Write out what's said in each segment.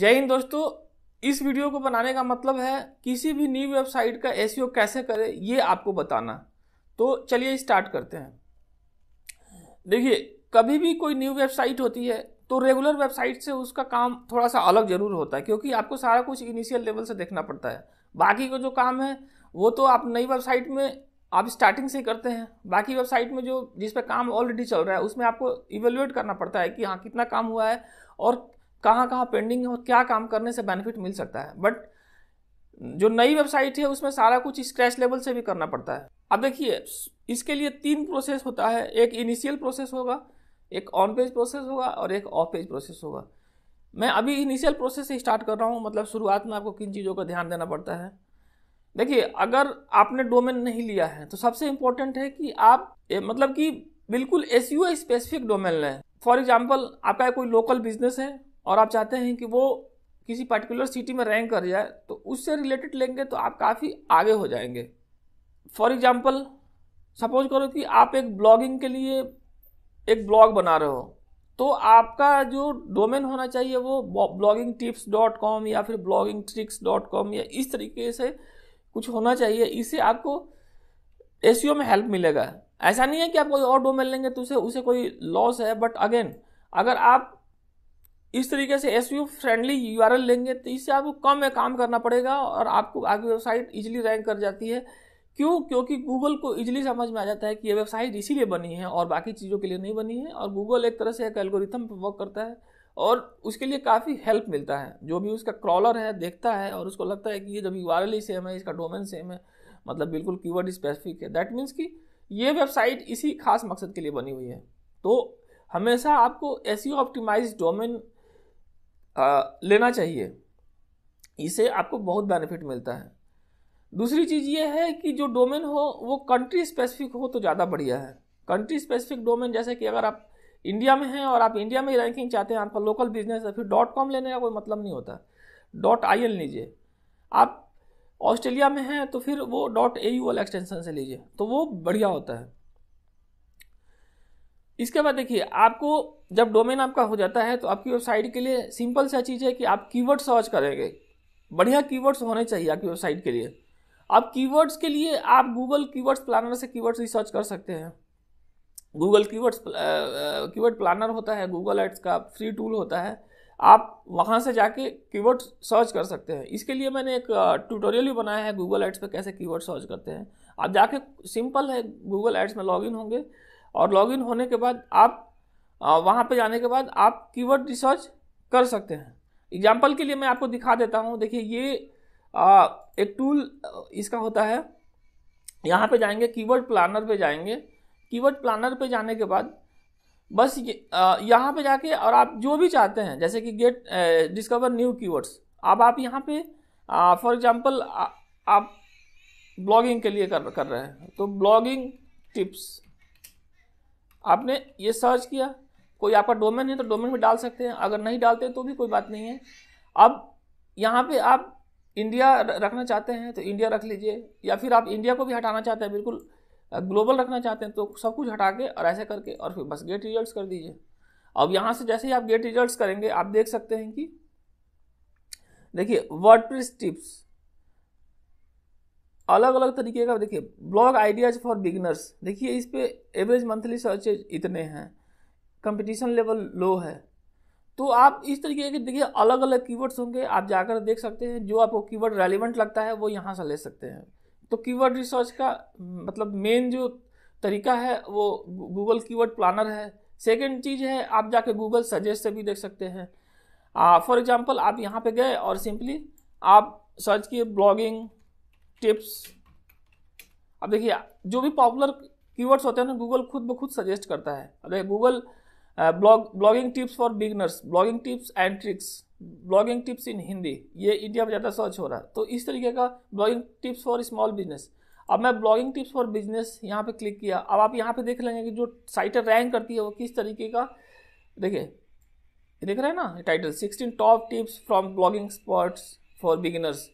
जय हिंद दोस्तों इस वीडियो को बनाने का मतलब है किसी भी न्यू वेबसाइट का एस e कैसे करें ये आपको बताना तो चलिए स्टार्ट करते हैं देखिए कभी भी कोई न्यू वेबसाइट होती है तो रेगुलर वेबसाइट से उसका काम थोड़ा सा अलग जरूर होता है क्योंकि आपको सारा कुछ इनिशियल लेवल से देखना पड़ता है बाकी का जो काम है वो तो आप नई वेबसाइट में आप स्टार्टिंग से ही करते हैं बाकी वेबसाइट में जो जिस पर काम ऑलरेडी चल रहा है उसमें आपको इवेल्युएट करना पड़ता है कि हाँ कितना काम हुआ है और कहाँ कहाँ पेंडिंग है और क्या काम करने से बेनिफिट मिल सकता है बट जो नई वेबसाइट है उसमें सारा कुछ स्क्रैच लेवल से भी करना पड़ता है अब देखिए इसके लिए तीन प्रोसेस होता है एक इनिशियल प्रोसेस होगा एक ऑन पेज प्रोसेस होगा और एक ऑफ पेज प्रोसेस होगा मैं अभी इनिशियल प्रोसेस से स्टार्ट कर रहा हूँ मतलब शुरुआत में आपको किन चीज़ों का ध्यान देना पड़ता है देखिए अगर आपने डोमेन नहीं लिया है तो सबसे इम्पोर्टेंट है कि आप मतलब कि बिल्कुल एस स्पेसिफिक डोमेन लें फॉर एग्जाम्पल आपका कोई लोकल बिजनेस है और आप चाहते हैं कि वो किसी पर्टिकुलर सिटी में रैंक कर जाए तो उससे रिलेटेड लेंगे तो आप काफ़ी आगे हो जाएंगे फॉर एग्ज़ाम्पल सपोज करो कि आप एक ब्लॉगिंग के लिए एक ब्लॉग बना रहे हो तो आपका जो डोमेन होना चाहिए वो ब्लॉगिंग टिप्स डॉट कॉम या फिर ब्लॉगिंग ट्रिक्स डॉट कॉम या इस तरीके से कुछ होना चाहिए इससे आपको ए e में हेल्प मिलेगा ऐसा नहीं है कि आप कोई और डोमेन लेंगे तो उसे उसे कोई लॉस है बट अगेन अगर आप इस तरीके से एस फ्रेंडली यू लेंगे तो इससे आपको कम में काम करना पड़ेगा और आपको आगे वेबसाइट इजिली रैंक कर जाती है क्यों क्योंकि गूगल को इजिली समझ में आ जाता है कि ये वेबसाइट इसीलिए बनी है और बाकी चीज़ों के लिए नहीं बनी है और गूगल एक तरह से एक एल्गोरिथम पर वर्क करता है और उसके लिए काफ़ी हेल्प मिलता है जो भी उसका क्रॉलर है देखता है और उसको लगता है कि ये जब यू आर ही सेम है इसका डोमेन सेम है मतलब बिल्कुल कीवर्ड स्पेसिफिक है दैट मीन्स कि ये वेबसाइट इसी खास मकसद के लिए बनी हुई है तो हमेशा आपको एस ऑप्टिमाइज डोमेन लेना चाहिए इससे आपको बहुत बेनिफिट मिलता है दूसरी चीज़ ये है कि जो डोमेन हो वो कंट्री स्पेसिफिक हो तो ज़्यादा बढ़िया है कंट्री स्पेसिफिक डोमेन जैसे कि अगर आप इंडिया में हैं और आप इंडिया में ही रैंकिंग चाहते हैं आपका लोकल बिजनेस है फिर डॉट कॉम लेने का कोई मतलब नहीं होता डॉट आई लीजिए आप ऑस्ट्रेलिया में हैं तो फिर वो डॉट ए यू वाला एक्सटेंशन से लीजिए तो वो बढ़िया होता है इसके बाद देखिए आपको जब डोमेन आपका हो जाता है तो आपकी वेबसाइट के लिए सिंपल सा चीज़ है कि आप कीवर्ड सर्च करेंगे बढ़िया कीवर्ड्स होने चाहिए आपकी वेबसाइट के लिए आप कीवर्ड्स के लिए आप गूगल कीवर्ड्स प्लानर से कीवर्ड्स रिसर्च कर सकते हैं गूगल कीवर्ड्स कीवर्ड प्लानर होता है गूगल एड्स का फ्री टूल होता है आप वहाँ से जाके कीवर्ड सर्च कर सकते हैं इसके लिए मैंने एक ट्यूटोरियल भी बनाया है गूगल एड्स पर कैसे कीवर्ड सर्च करते हैं आप जाके सिंपल है गूगल एड्स में लॉगिन होंगे और लॉगिन होने के बाद आप वहाँ पे जाने के बाद आप कीवर्ड रिसर्च कर सकते हैं एग्जाम्पल के लिए मैं आपको दिखा देता हूँ देखिए ये आ, एक टूल इसका होता है यहाँ पे जाएंगे कीवर्ड प्लानर पे जाएंगे कीवर्ड प्लानर पे जाने के बाद बस यहाँ पे जाके और आप जो भी चाहते हैं जैसे कि गेट डिस्कवर न्यू कीवर्ड्स अब आप यहाँ पे फॉर एग्जांपल आप ब्लॉगिंग के लिए कर कर रहे हैं तो ब्लॉगिंग टिप्स आपने ये सर्च किया कोई आपका डोमेन है तो डोमेन में डाल सकते हैं अगर नहीं डालते तो भी कोई बात नहीं है अब यहाँ पे आप इंडिया रखना चाहते हैं तो इंडिया रख लीजिए या फिर आप इंडिया को भी हटाना चाहते हैं बिल्कुल ग्लोबल रखना चाहते हैं तो सब कुछ हटा के और ऐसे करके और फिर बस गेट रिजल्ट कर दीजिए अब यहाँ से जैसे ही आप गेट रिजल्ट करेंगे आप देख सकते हैं कि देखिए वर्ड टिप्स अलग अलग तरीके का देखिए ब्लॉग आइडियाज़ फॉर बिगनर्स देखिए इस पर एवरेज मंथली सर्चेज इतने हैं कंपटीशन लेवल लो है तो आप इस तरीके के देखिए अलग अलग कीवर्ड्स होंगे आप जाकर देख सकते हैं जो आपको कीवर्ड रेलिवेंट लगता है वो यहाँ से ले सकते हैं तो कीवर्ड रिसर्च का मतलब मेन जो तरीका है वो गूगल कीवर्ड प्लानर है सेकेंड चीज़ है आप जाके गूगल सजेस्ट से भी देख सकते हैं फॉर एग्ज़ाम्पल आप यहाँ पे गए और सिंपली आप सर्च किए ब्लॉगिंग टिप्स अब देखिए जो भी पॉपुलर कीवर्ड्स होते हैं ना गूगल खुद ब खुद सजेस्ट करता है अब देखिए Google blog blogging tips for beginners blogging tips and tricks blogging tips in Hindi ये इंडिया में ज़्यादा सर्च हो रहा है तो इस तरीके का blogging tips for small business अब मैं ब्लॉगिंग टिप्स फॉर बिजनेस यहाँ पे क्लिक किया अब आप यहाँ पे देख लेंगे कि जो साइट रैंक करती है वो किस तरीके का देखिए देख रहे हैं ना title sixteen top tips from blogging spots for beginners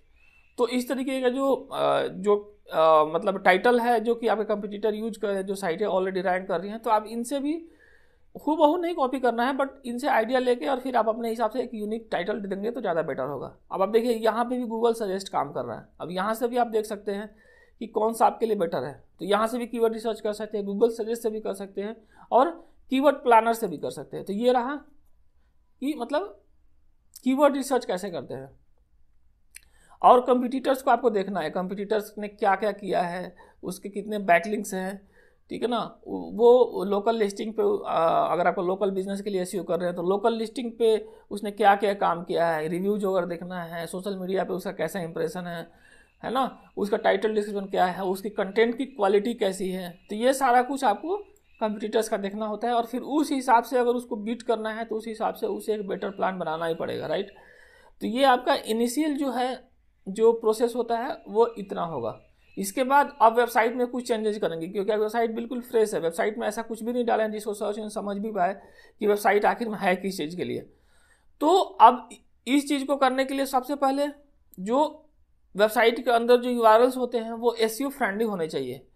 तो इस तरीके का जो जो मतलब टाइटल है जो कि आपके कंपटीटर यूज कर जो साइटें ऑलरेडी रैंक कर रही हैं तो आप इनसे भी हु बहू नहीं कॉपी करना है बट इनसे आइडिया लेके और फिर आप अपने हिसाब से एक यूनिक टाइटल देंगे तो ज़्यादा बेटर होगा अब आप देखिए यहाँ पे भी गूगल सजेस्ट काम कर रहा है अब यहाँ से भी आप देख सकते हैं कि कौन सा आपके लिए बेटर है तो यहाँ से भी कीवर्ड रिसर्च कर सकते हैं गूगल सजेस्ट से भी कर सकते हैं और कीवर्ड प्लानर से भी कर सकते हैं तो ये रहा कि मतलब कीवर्ड रिसर्च कैसे करते हैं और कंपिटिटर्स को आपको देखना है कंपिटिटर्स ने क्या क्या किया है उसके कितने बैटलिंग्स हैं ठीक है ना वो लोकल लिस्टिंग पे अगर आपको लोकल बिजनेस के लिए एस कर रहे हैं तो लोकल लिस्टिंग पे उसने क्या क्या काम किया है रिव्यूज अगर देखना है सोशल मीडिया पे उसका कैसा इंप्रेशन है है ना उसका टाइटल डिस्क्रिप्शन क्या है उसकी कंटेंट की क्वालिटी कैसी है तो ये सारा कुछ आपको कंपटीटर्स का देखना होता है और फिर उस हिसाब से अगर उसको बीट करना है तो उस हिसाब से उसे एक बेटर प्लान बनाना ही पड़ेगा राइट तो ये आपका इनिशियल जो है जो प्रोसेस होता है वो इतना होगा इसके बाद आप वेबसाइट में कुछ चेंजेस करेंगे क्योंकि वेबसाइट बिल्कुल फ्रेश है वेबसाइट में ऐसा कुछ भी नहीं डाला है जिसको सर्च इन समझ भी पाए कि वेबसाइट आखिर में है किस चीज़ के लिए तो अब इस चीज़ को करने के लिए सबसे पहले जो वेबसाइट के अंदर जो यू होते हैं वो एस फ्रेंडली e होने चाहिए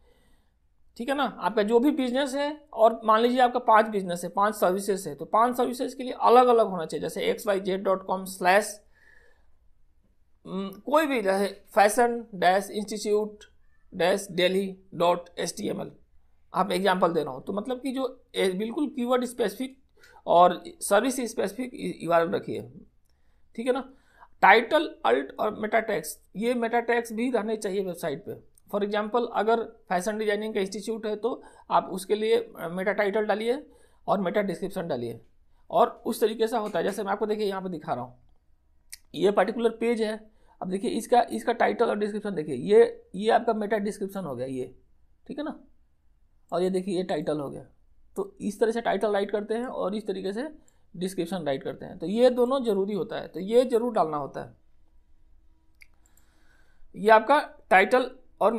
ठीक है ना आपका जो भी बिजनेस है और मान लीजिए आपका पांच बिजनेस है पांच सर्विसेज है तो पांच सर्विसेज के लिए अलग अलग होना चाहिए जैसे X Y Z dot com slash Hmm, कोई भी जैसे fashion dash institute dash daily dot S T M L आप एग्जाम्पल दे रहा हूँ तो मतलब कि जो बिल्कुल कीवर्ड स्पेसिफिक और सर्विस स्पेसिफिक इवार्ड रखिए ठीक है ना टाइटल अल्ट और मेटा टैक्स ये मेटा टैक्स भी रहने चाहिए वेबसाइट पे फॉर एग्जाम्पल अगर फैशन डिजाइनिंग का इंस्टीट्यूट है तो आप उसके लिए मेटा टाइटल डालिए और मेटा डिस्क्रिप्शन डालिए और उस तरीके से होता है जैसे मैं आपको देखिए यहाँ पर दिखा रहा हूँ ये पर्टिकुलर पेज है अब देखिए इसका इसका टाइटल और डिस्क्रिप्शन देखिए ये ये आपका मेटा डिस्क्रिप्शन हो गया ये ठीक है ना और ये देखिए ये टाइटल हो गया तो इस तरह से टाइटल राइट करते हैं और इस तरीके से डिस्क्रिप्शन राइट करते हैं तो ये दोनों ज़रूरी होता है तो ये ज़रूर डालना होता है ये आपका टाइटल और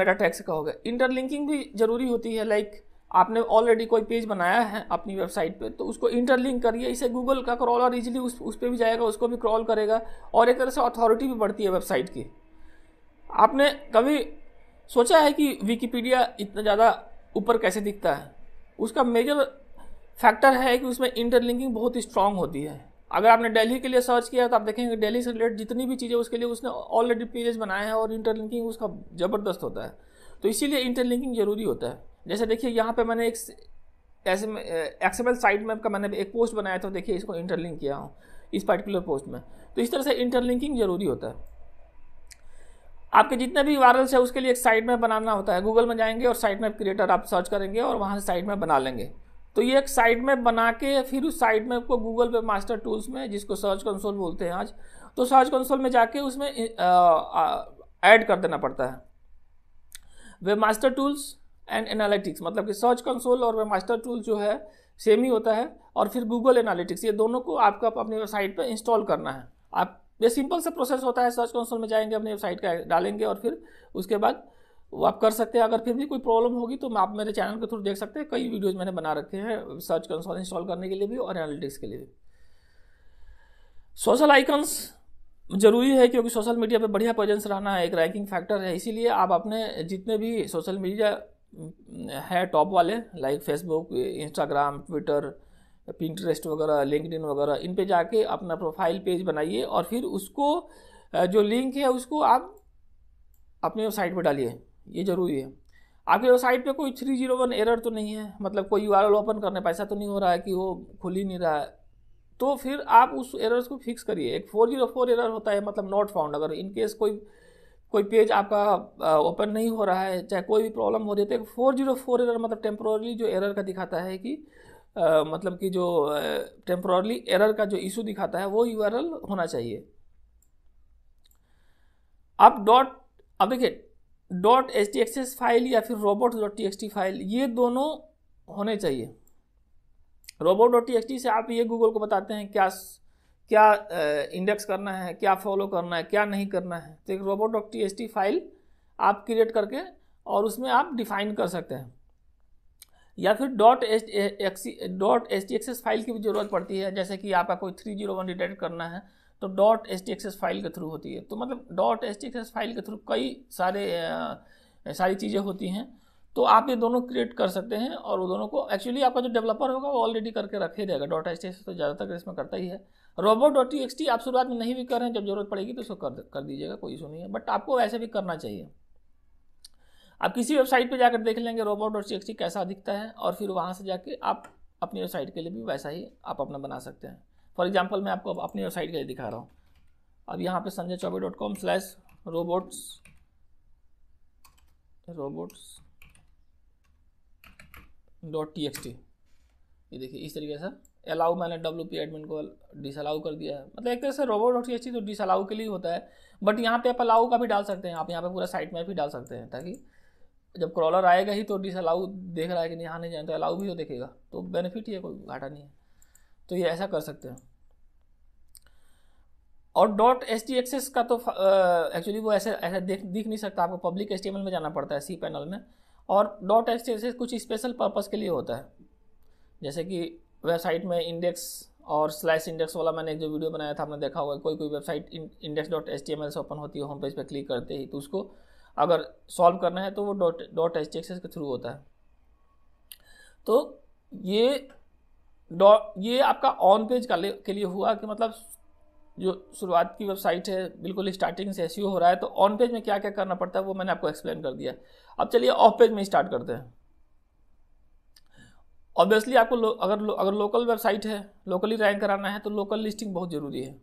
मेटा टैक्स का होगा इंटरलिंकिंग भी ज़रूरी होती है लाइक like, आपने ऑलरेडी कोई पेज बनाया है अपनी वेबसाइट पे तो उसको इंटरलिंक करिए इसे गूगल का क्रॉलर इजीली उस उस पर भी जाएगा उसको भी क्रॉल करेगा और एक तरह से अथॉरिटी भी बढ़ती है वेबसाइट की आपने कभी सोचा है कि विकीपीडिया इतना ज़्यादा ऊपर कैसे दिखता है उसका मेजर फैक्टर है कि उसमें इंटरलिंकिंग बहुत ही स्ट्रांग होती है अगर आपने दिल्ली के लिए सर्च किया तो आप देखेंगे दिल्ली से रिलेटेड जितनी भी चीज़ें उसके लिए उसने ऑलरेडी पेजेस बनाए हैं और इंटरलिंकिंग उसका ज़बरदस्त होता है तो इसीलिए इंटरलिंकिंग जरूरी होता है जैसे देखिए यहाँ पे मैंने एक ऐसे में एक्सेबल साइट मैप का मैंने एक पोस्ट बनाया था देखिए इसको इंटरलिंक किया हूँ इस पर्टिकुलर पोस्ट में तो इस तरह से इंटरलिंकिंग जरूरी होता है आपके जितने भी वायरल्स है उसके लिए एक साइट मैप बनाना होता है गूगल में जाएंगे और साइट मैप क्रिएटर आप सर्च करेंगे और वहाँ से साइट मैप बना लेंगे तो ये एक साइट मैप बना के फिर उस साइट मैप को गूगल पे मास्टर टूल्स में जिसको सर्च कंसोल बोलते हैं आज तो सर्च कंसोल में जाके उसमें ऐड कर देना पड़ता है web master tools and analytics मतलब कि सर्च कंसोल और वेब मास्टर टूल जो है सेम ही होता है और फिर गूगल एनालिटिक्स ये दोनों को आपका अपनी वेबसाइट पर इंस्टॉल करना है आप ये सिंपल सा प्रोसेस होता है सर्च कंसोल में जाएंगे अपनी वेबसाइट का डालेंगे और फिर उसके बाद वो आप कर सकते हैं अगर फिर भी कोई प्रॉब्लम होगी तो आप मेरे चैनल के थ्रू देख सकते हैं कई वीडियोज मैंने बना रखे हैं सर्च कंसोल इंस्टॉल करने के लिए भी और एनालिटिक्स के लिए भी सोशल आइकन्स जरूरी है क्योंकि सोशल मीडिया पे बढ़िया प्रेजेंस रहना है एक रैंकिंग फैक्टर है इसीलिए आप अपने जितने भी सोशल मीडिया है टॉप वाले like Facebook Instagram Twitter Pinterest वगैरह लिंकड वगैरह इन पे जाके अपना प्रोफाइल पेज बनाइए और फिर उसको जो लिंक है उसको आप अपनी वेबसाइट पर डालिए ये ज़रूरी है आपकी वेबसाइट पे कोई थ्री जीरो वन एरर तो नहीं है मतलब कोई यू ओपन करने पैसा तो नहीं हो रहा है कि वो खुल ही नहीं रहा है तो फिर आप उस एरर्स को फिक्स करिए एक फोर जीरो फोर एरर होता है मतलब नॉट फाउंड अगर इन केस कोई कोई पेज आपका ओपन नहीं हो रहा है चाहे कोई भी प्रॉब्लम हो रही है तो फोर जीरो फोर एरर मतलब टेम्प्रोरली जो एरर का दिखाता है कि आ, मतलब कि जो टेम्प्रोरली एरर का जो इशू दिखाता है वो यू होना चाहिए आप डॉट अब देखिए dot H T access file या फिर robot dot T X T file ये दोनों होने चाहिए रोबोट डॉट टी से आप ये गूगल को बताते हैं क्या क्या इंडेक्स करना है क्या फॉलो करना है क्या नहीं करना है तो एक रोबोट डॉट टी फाइल आप क्रिएट करके और उसमें आप डिफाइन कर सकते हैं या फिर dot S dot S T access file की भी ज़रूरत पड़ती है जैसे कि आपका कोई थ्री जीरो वन डिटेक्ट करना है तो dot S T access file के थ्रू होती है तो मतलब dot S T access file के थ्रू कई सारे आ, सारी चीज़ें होती हैं तो आप ये दोनों क्रिएट कर सकते हैं और वो दोनों को एक्चुअली आपका जो डेवलपर होगा वो ऑलरेडी करके रख ही देगा डॉट एच तो ज़्यादातर इसमें करता ही है robot dot T X T आप शुरुआत में नहीं भी कर रहे हैं जब जरूरत पड़ेगी तो उसको कर कर दीजिएगा कोई इशू नहीं है बट आपको वैसे भी करना चाहिए आप किसी वेबसाइट पर जाकर देख लेंगे robot dot T X T कैसा दिखता है और फिर वहाँ से जाके आप अपनी वेबसाइट के लिए भी वैसा ही आप अपना बना सकते हैं फॉर एग्जाम्पल मैं आपको अपनी वेबसाइट के लिए दिखा रहा हूँ अब यहाँ पर Sanjay Choubey dot com slash robots robots dot T X T ये देखिए इस तरीके से अलाउ मैंने डब्ल्यू पी एडमिन को डिसअलाउ कर दिया है मतलब एक तरह से robot dot T H T तो डिसअलाउ के लिए होता है बट यहाँ पे आप अलाउ का भी डाल सकते हैं आप यहाँ पे पूरा साइट मैप भी डाल सकते हैं ताकि जब क्रॉलर आएगा ही तो डिसअलाउ देख रहा है कि नहीं यहाँ नहीं जाए तो अलाउ भी तो देखेगा तो बेनिफिट ही है कोई घाटा नहीं है तो ये ऐसा कर सकते हैं और डॉट एस टी एक्सेस का तो एक्चुअली वो ऐसे ऐसा देख दिख नहीं सकता आपको पब्लिक एस में जाना पड़ता है सी पैनल में और डॉट एक्सचेंजेस तो कुछ स्पेशल पर्पज़ के लिए होता है जैसे कि वेबसाइट में इंडेक्स और स्लैश इंडेक्स वाला मैंने एक जो वीडियो बनाया था आपने देखा होगा कोई कोई वेबसाइट इंडेक्स डॉट एच से ओपन होती है होम पेज पर क्लिक करते ही तो उसको अगर सॉल्व करना है तो वो डॉट डॉट एच के थ्रू होता है तो ये डॉ ये आपका ऑन पेज का के लिए हुआ कि मतलब जो शुरुआत की वेबसाइट है बिल्कुल स्टार्टिंग से ऐसी हो रहा है तो ऑन पेज में क्या क्या करना पड़ता है वो मैंने आपको एक्सप्लेन कर दिया अब चलिए ऑफ पेज में स्टार्ट करते हैं ऑब्वियसली आपको लो, अगर लो, अगर लोकल वेबसाइट है लोकली रैंक कराना है तो लोकल लिस्टिंग बहुत ज़रूरी है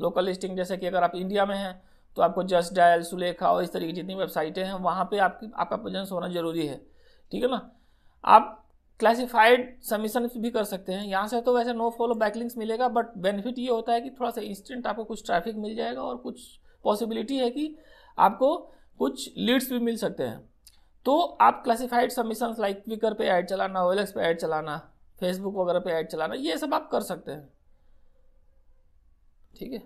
लोकल लिस्टिंग जैसे कि अगर आप इंडिया में हैं तो आपको जस्ट डायल सुलेखा और इस तरीके की जितनी वेबसाइटें हैं वहाँ पर आपकी आपका प्रेजेंस होना ज़रूरी है ठीक है ना आप क्लासिफाइड समीशन भी कर सकते हैं यहाँ से तो वैसे नो फॉलो बैकलिंग्स मिलेगा बट बेनिफिट ये होता है कि थोड़ा सा इंस्टेंट आपको कुछ ट्रैफिक मिल जाएगा और कुछ पॉसिबिलिटी है कि आपको कुछ लीड्स भी मिल सकते हैं तो आप क्लासिफाइड सबमिशन लाइक ट्विकर पे ऐड चलाना ओएलएक्स पे ऐड चलाना फेसबुक वगैरह पे ऐड चलाना ये सब आप कर सकते हैं ठीक है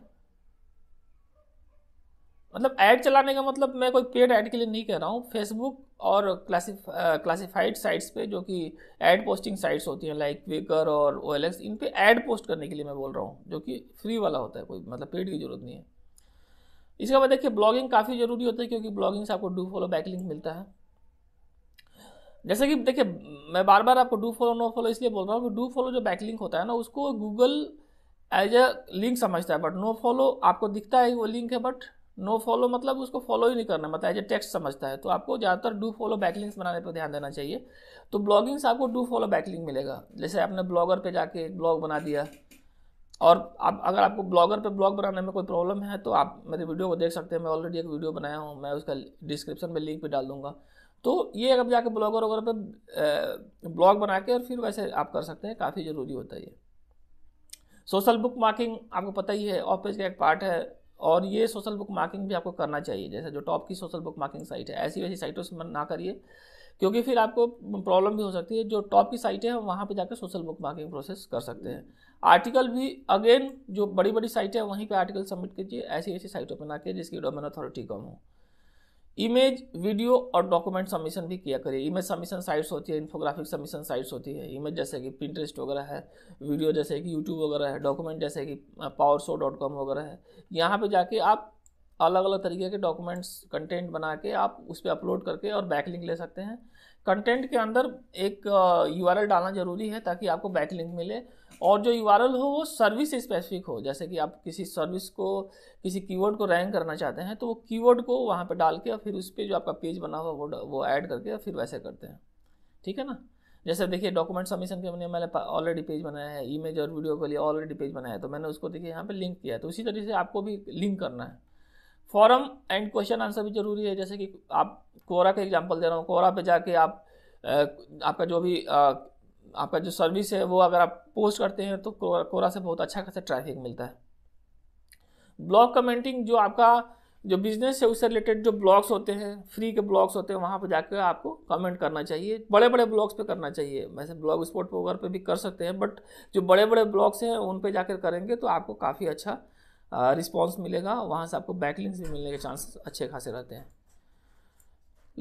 मतलब ऐड चलाने का मतलब मैं कोई पेड ऐड के लिए नहीं कह रहा हूँ फेसबुक और क्लासीफा क्लासिफाइड साइट्स पे जो कि ऐड पोस्टिंग साइट्स होती हैं लाइक वेकर और ओ इन पे ऐड पोस्ट करने के लिए मैं बोल रहा हूँ जो कि फ्री वाला होता है कोई मतलब पेड की ज़रूरत नहीं है इसके बाद देखिए ब्लॉगिंग काफ़ी ज़रूरी होता है क्योंकि ब्लॉगिंग से आपको डू फॉलो बैकलिंक मिलता है जैसे कि देखिए मैं बार बार आपको डू फॉलो नो फॉलो इसलिए बोल रहा हूँ कि डू फॉलो जो बैकलिंक होता है ना उसको गूगल एज अ लिंक समझता है बट नो फॉलो आपको दिखता है वो लिंक है बट नो फॉलो मतलब उसको फॉलो ही नहीं करना मतलब एज ए टेक्स्ट समझता है तो आपको ज़्यादातर डू फॉलो बैकलिंग्स बनाने पर ध्यान देना चाहिए तो ब्लॉगिंग से आपको डू फॉलो बैकलिंग मिलेगा जैसे आपने ब्लॉगर पे जाके एक ब्लॉग बना दिया और आप अगर आपको ब्लॉगर पे ब्लॉग बनाने में कोई प्रॉब्लम है तो आप मेरे वीडियो को देख सकते हैं मैं ऑलरेडी एक वीडियो बनाया हूँ मैं उसका डिस्क्रिप्शन में लिंक भी डाल दूँगा तो ये अगर जाके ब्लॉगर वगैरह पर ब्लॉग बना के और फिर वैसे आप कर सकते हैं काफ़ी ज़रूरी होता है ये सोशल बुक मार्किंग आपको पता ही है ऑफिस का एक पार्ट है और ये सोशल बुक मार्किंग भी आपको करना चाहिए जैसे जो टॉप की सोशल बुक मार्किंग साइट है ऐसी वैसी साइटों से ना करिए क्योंकि फिर आपको प्रॉब्लम भी हो सकती है जो टॉप की साइटें हैं वहाँ पे जाकर सोशल बुक मार्किंग प्रोसेस कर सकते हैं आर्टिकल भी अगेन जो बड़ी बड़ी साइटें हैं वहीं पर आर्टिकल सबमिट कीजिए ऐसी ऐसी साइटों पर ना कीजिए जिसकी डोमेन अथॉरिटी कम हो इमेज वीडियो और डॉक्यूमेंट सबमिशन भी किया करिए इमेज सबमिशन साइट्स होती है इन्फोग्राफिक सबमिशन साइट्स होती है इमेज जैसे कि प्रिंटरेस्ट वगैरह है वीडियो जैसे कि यूट्यूब वगैरह है डॉक्यूमेंट जैसे कि पावर शो डॉट कॉम वगैरह है यहाँ पे जाके आप अलग अलग तरीके के डॉक्यूमेंट्स कंटेंट बना के आप उस पर अपलोड करके और बैकलिंक ले सकते हैं कंटेंट के अंदर एक यू uh, डालना ज़रूरी है ताकि आपको बैकलिंक मिले और जो यू हो वो सर्विस स्पेसिफिक हो जैसे कि आप किसी सर्विस को किसी कीवर्ड को रैंक करना चाहते हैं तो वो कीवर्ड को वहाँ पर डाल के और फिर उस पर जो आपका पेज बना हुआ वो वो ऐड करके और फिर वैसे करते हैं ठीक है ना जैसे देखिए डॉक्यूमेंट सबमिशन के मैंने मैंने ऑलरेडी पेज बनाया है इमेज और वीडियो के लिए ऑलरेडी पेज बनाया है तो मैंने उसको देखिए यहाँ पर लिंक किया है तो उसी तरीके से आपको भी लिंक करना है फॉरम एंड क्वेश्चन आंसर भी जरूरी है जैसे कि आप कोरा का एग्जाम्पल दे रहा हूँ कोरा पे जाके आप आपका जो भी आपका जो सर्विस है वो अगर आप पोस्ट करते हैं तो कोरा से बहुत अच्छा खासा ट्रैफिक मिलता है ब्लॉग कमेंटिंग जो आपका जो बिजनेस है उससे रिलेटेड जो ब्लॉग्स होते हैं फ्री के ब्लॉग्स होते हैं वहाँ पर जाकर आपको कमेंट करना चाहिए बड़े बड़े ब्लॉग्स पे करना चाहिए वैसे ब्लॉग स्पोर्ट वगैरह पे भी कर सकते हैं बट जो बड़े बड़े ब्लॉग्स हैं उन पे जाकर करेंगे तो आपको काफ़ी अच्छा रिस्पॉन्स मिलेगा वहाँ से आपको बैकलिंग्स भी मिलने के चांसेस अच्छे खासे रहते हैं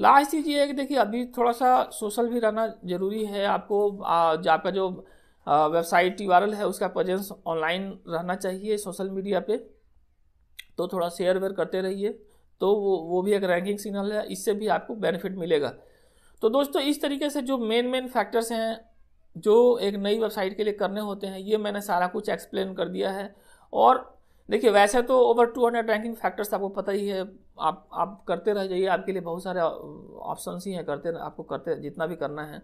लास्ट चीज़ ये है कि देखिए अभी थोड़ा सा सोशल भी रहना ज़रूरी है आपको जो आपका जो वेबसाइट वायरल है उसका प्रजेंस ऑनलाइन रहना चाहिए सोशल मीडिया पे तो थोड़ा शेयर वेयर करते रहिए तो वो वो भी एक रैंकिंग सिग्नल है इससे भी आपको बेनिफिट मिलेगा तो दोस्तों इस तरीके से जो मेन मेन फैक्टर्स हैं जो एक नई वेबसाइट के लिए करने होते हैं ये मैंने सारा कुछ एक्सप्लेन कर दिया है और देखिए वैसे तो over two hundred ranking factors आपको पता ही है आप आप करते रह जाइए आपके लिए बहुत सारे ऑप्शन ही हैं करते आपको करते जितना भी करना है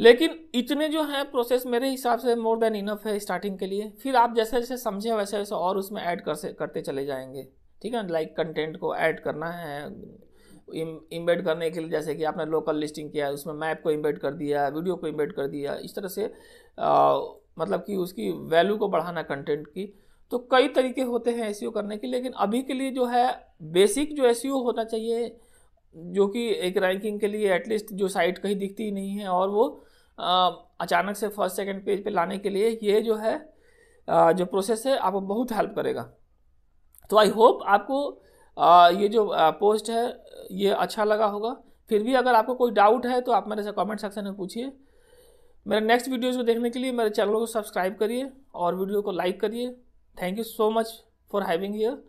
लेकिन इतने जो हैं प्रोसेस मेरे हिसाब से मोर देन इनफ है स्टार्टिंग के लिए फिर आप जैसे जैसे समझे वैसे वैसे और उसमें ऐड कर से करते चले जाएंगे ठीक है लाइक कंटेंट को ऐड करना है इम्बेड करने के लिए जैसे कि आपने लोकल लिस्टिंग किया है उसमें मैप को इम्बेड कर दिया वीडियो को इम्बेड कर दिया इस तरह से आ, मतलब कि उसकी वैल्यू को बढ़ाना कंटेंट की तो कई तरीके होते हैं एस e करने के लेकिन अभी के लिए जो है बेसिक जो एस e होना चाहिए जो कि एक रैंकिंग के लिए एटलीस्ट जो साइट कहीं दिखती ही नहीं है और वो आ, अचानक से फर्स्ट सेकंड पेज पे लाने के लिए ये जो है आ, जो प्रोसेस है आपको बहुत हेल्प करेगा तो आई होप आपको आ, ये जो पोस्ट है ये अच्छा लगा होगा फिर भी अगर आपको कोई डाउट है तो आप मेरे से कमेंट सेक्शन में पूछिए मेरे नेक्स्ट वीडियोज़ को देखने के लिए मेरे चैनल को सब्सक्राइब करिए और वीडियो को लाइक करिए thank you so much for having here